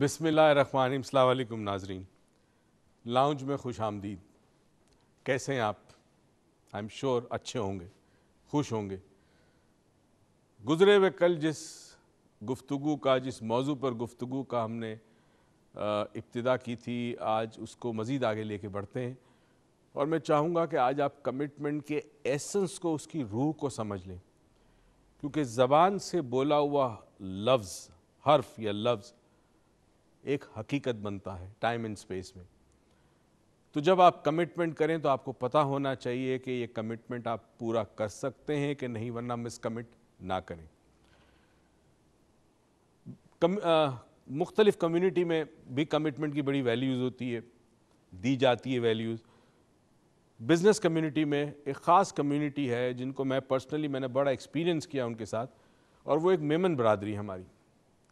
बिसमीम नाजरीन लाउंज में खुश आमदीद कैसे हैं आप आई एम श्योर अच्छे होंगे खुश होंगे गुज़रे हुए कल जिस गुफ्तु का जिस मौजू पर गुफ्तु का हमने इब्तदा की थी आज उसको मज़ीद आगे लेके बढ़ते हैं और मैं चाहूँगा कि आज आप कमिटमेंट के एसेंस को उसकी रूह को समझ लें क्योंकि ज़बान से बोला हुआ लफ्ज़ हर्फ या लफ्ज़ एक हकीकत बनता है टाइम एंड स्पेस में तो जब आप कमिटमेंट करें तो आपको पता होना चाहिए कि ये कमिटमेंट आप पूरा कर सकते हैं कि नहीं वरना मिस कमिट ना करें कम, मुख्तलिफ कम्युनिटी में भी कमिटमेंट की बड़ी वैल्यूज़ होती है दी जाती है वैल्यूज़ बिज़नेस कम्युनिटी में एक ख़ास कम्युनिटी है जिनको मैं पर्सनली मैंने बड़ा एक्सपीरियंस किया उनके साथ और वो एक मेमन बरदरी हमारी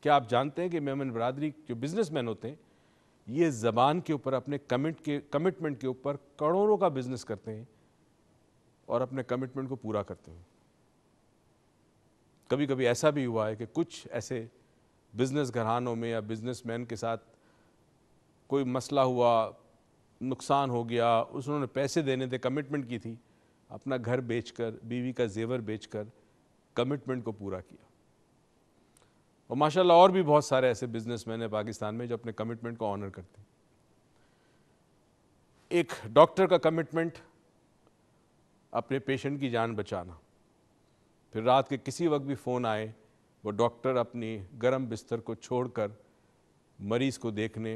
क्या आप जानते हैं कि मेमन बरदरी जो बिजनेसमैन होते हैं ये ज़बान के ऊपर अपने कमिट के कमिटमेंट के ऊपर करोड़ों का बिजनेस करते हैं और अपने कमिटमेंट को पूरा करते हैं कभी कभी ऐसा भी हुआ है कि कुछ ऐसे बिज़नेस घरानों में या बिजनेसमैन के साथ कोई मसला हुआ नुकसान हो गया उस उन्होंने पैसे देने थे कमिटमेंट की थी अपना घर बेचकर बीवी का जेवर बेचकर कमिटमेंट को पूरा किया और माशाल्लाह और भी बहुत सारे ऐसे बिजनेसमैन हैं पाकिस्तान में जो अपने कमिटमेंट को ऑनर करते हैं एक डॉक्टर का कमिटमेंट अपने पेशेंट की जान बचाना फिर रात के किसी वक्त भी फ़ोन आए वो डॉक्टर अपनी गर्म बिस्तर को छोड़कर मरीज़ को देखने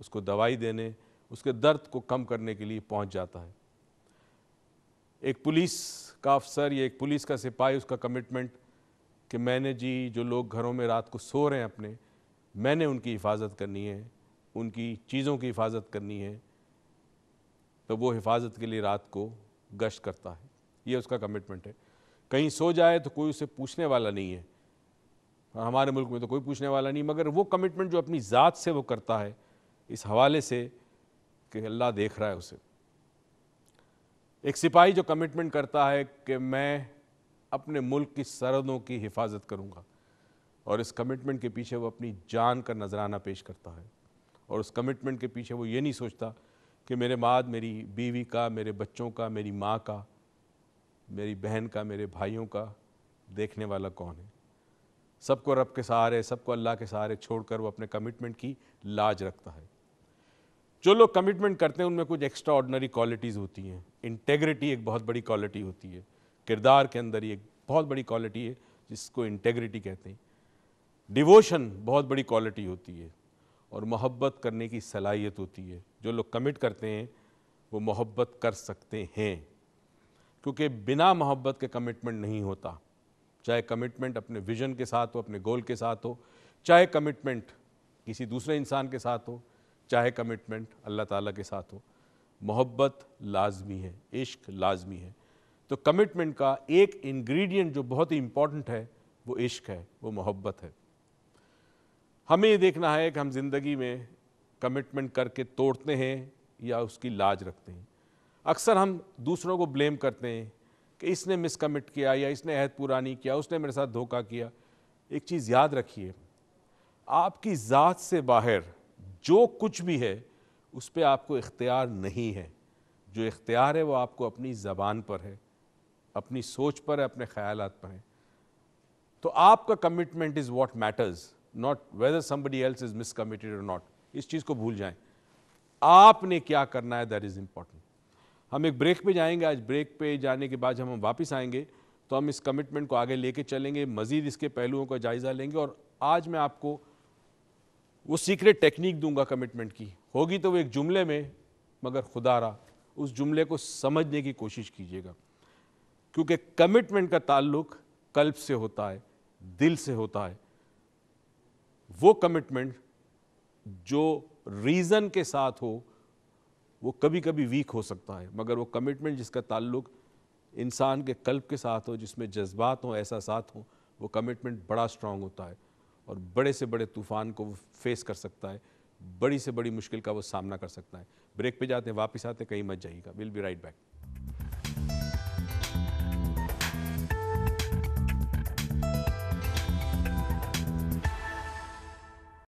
उसको दवाई देने उसके दर्द को कम करने के लिए पहुंच जाता है एक पुलिस का अफसर या एक पुलिस का सिपाही उसका कमिटमेंट कि मैंने जी जो लोग घरों में रात को सो रहे हैं अपने मैंने उनकी हिफाजत करनी है उनकी चीज़ों की हिफाजत करनी है तो वो हिफाजत के लिए रात को गश्त करता है ये उसका कमिटमेंट है कहीं सो जाए तो कोई उसे पूछने वाला नहीं है हमारे मुल्क में तो कोई पूछने वाला नहीं मगर वो कमिटमेंट जो अपनी ज़ात से वो करता है इस हवाले से कि अल्लाह देख रहा है उसे एक सिपाही जो कमिटमेंट करता है कि मैं अपने मुल्क की सरहदों की हिफाजत करूँगा और इस कमिटमेंट के पीछे वो अपनी जान का नजराना पेश करता है और उस कमिटमेंट के पीछे वो ये नहीं सोचता कि मेरे बाद मेरी बीवी का मेरे बच्चों का मेरी माँ का मेरी बहन का मेरे भाइयों का देखने वाला कौन है सबको रब के सहारे सबको अल्लाह के सहारे छोड़कर वो अपने कमिटमेंट की लाज रखता है जो लोग कमिटमेंट करते हैं उनमें कुछ एक्स्ट्रा ऑर्डनरी क्वालिटीज़ होती हैं इंटेग्रिटी एक बहुत बड़ी क्वालिटी होती है किरदार के अंदर ये बहुत बड़ी क्वालिटी है जिसको इंटेग्रिटी कहते हैं डिवोशन बहुत बड़ी क्वालिटी होती है और मोहब्बत करने की सलाहियत होती है जो लोग कमिट करते हैं वो मोहब्बत कर सकते हैं क्योंकि बिना मोहब्बत के कमिटमेंट नहीं होता चाहे कमिटमेंट अपने विजन के साथ हो अपने गोल के साथ हो चाहे कमिटमेंट किसी दूसरे इंसान के साथ हो चाहे कमिटमेंट अल्लाह ताला के साथ हो मोहब्बत लाजमी है इश्क लाजमी है तो कमिटमेंट का एक इंग्रेडिएंट जो बहुत ही इंपॉर्टेंट है वो इश्क है वो मोहब्बत है हमें ये देखना है कि हम ज़िंदगी में कमिटमेंट करके तोड़ते हैं या उसकी लाज रखते हैं अक्सर हम दूसरों को ब्लेम करते हैं कि इसने मिसकमिट किया या इसने अहद पूरा नहीं किया उसने मेरे साथ धोखा किया एक चीज़ याद रखिए आपकी ज़ात से बाहर जो कुछ भी है उस पर आपको इख्तियार नहीं है जो इख्तियार है वो आपको अपनी ज़बान पर है अपनी सोच पर है अपने ख्याल पर है तो आपका commitment is what matters not whether somebody else is miss committed और नॉट इस चीज़ को भूल जाए आपने क्या करना है दैट इज़ इम्पॉर्टेंट हम एक ब्रेक पे जाएंगे आज ब्रेक पे जाने के बाद जब हम वापस आएंगे तो हम इस कमिटमेंट को आगे लेके चलेंगे मज़ीद इसके पहलुओं का जायज़ा लेंगे और आज मैं आपको वो सीक्रेट टेक्निक दूंगा कमिटमेंट की होगी तो वो एक जुमले में मगर खुदा रहा उस जुमले को समझने की कोशिश कीजिएगा क्योंकि कमिटमेंट का ताल्लुक कल्प से होता है दिल से होता है वो कमिटमेंट जो रीज़न के साथ हो वो कभी कभी वीक हो सकता है मगर वो कमिटमेंट जिसका ताल्लुक इंसान के कल्प के साथ हो जिसमें जज्बात हों ऐसा साथ हो वो कमिटमेंट बड़ा स्ट्रांग होता है और बड़े से बड़े तूफ़ान को वो फेस कर सकता है बड़ी से बड़ी मुश्किल का वो सामना कर सकता है ब्रेक पे जाते हैं वापस आते कहीं मत जाइएगा विल बी राइट बैक